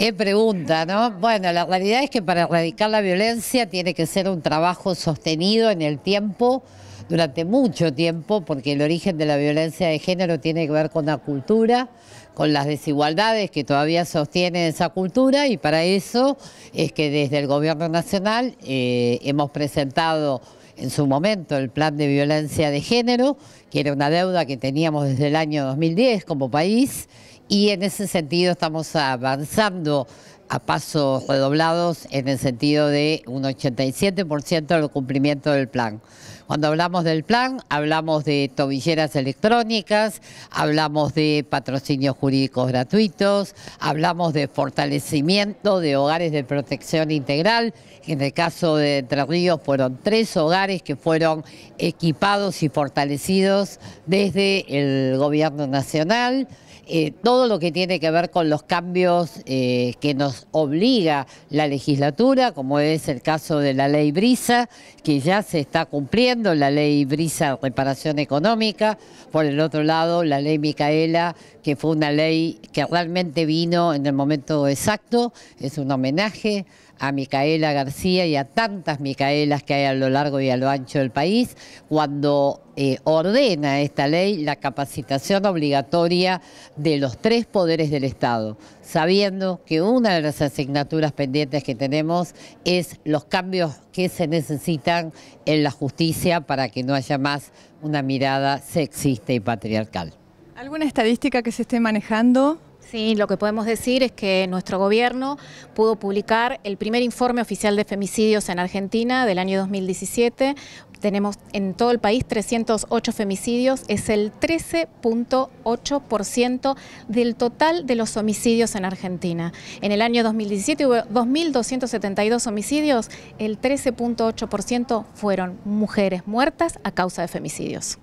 Qué pregunta, ¿no? Bueno, la realidad es que para erradicar la violencia tiene que ser un trabajo sostenido en el tiempo, durante mucho tiempo, porque el origen de la violencia de género tiene que ver con la cultura, con las desigualdades que todavía sostiene esa cultura y para eso es que desde el Gobierno Nacional eh, hemos presentado en su momento el plan de violencia de género, que era una deuda que teníamos desde el año 2010 como país y en ese sentido estamos avanzando a pasos redoblados en el sentido de un 87% del cumplimiento del plan. Cuando hablamos del plan, hablamos de tobilleras electrónicas, hablamos de patrocinios jurídicos gratuitos, hablamos de fortalecimiento de hogares de protección integral. En el caso de Entre Ríos fueron tres hogares que fueron equipados y fortalecidos desde el gobierno nacional. Eh, todo lo que tiene que ver con los cambios eh, que nos obliga la legislatura, como es el caso de la ley Brisa, que ya se está cumpliendo, la ley Brisa reparación económica, por el otro lado la ley Micaela, que fue una ley que realmente vino en el momento exacto, es un homenaje a Micaela García y a tantas Micaelas que hay a lo largo y a lo ancho del país, cuando eh, ordena esta ley la capacitación obligatoria de los tres poderes del Estado, sabiendo que una de las asignaturas pendientes que tenemos es los cambios que se necesitan en la justicia para que no haya más una mirada sexista y patriarcal. ¿Alguna estadística que se esté manejando? Sí, lo que podemos decir es que nuestro gobierno pudo publicar el primer informe oficial de femicidios en Argentina del año 2017. Tenemos en todo el país 308 femicidios, es el 13.8% del total de los homicidios en Argentina. En el año 2017 hubo 2.272 homicidios, el 13.8% fueron mujeres muertas a causa de femicidios.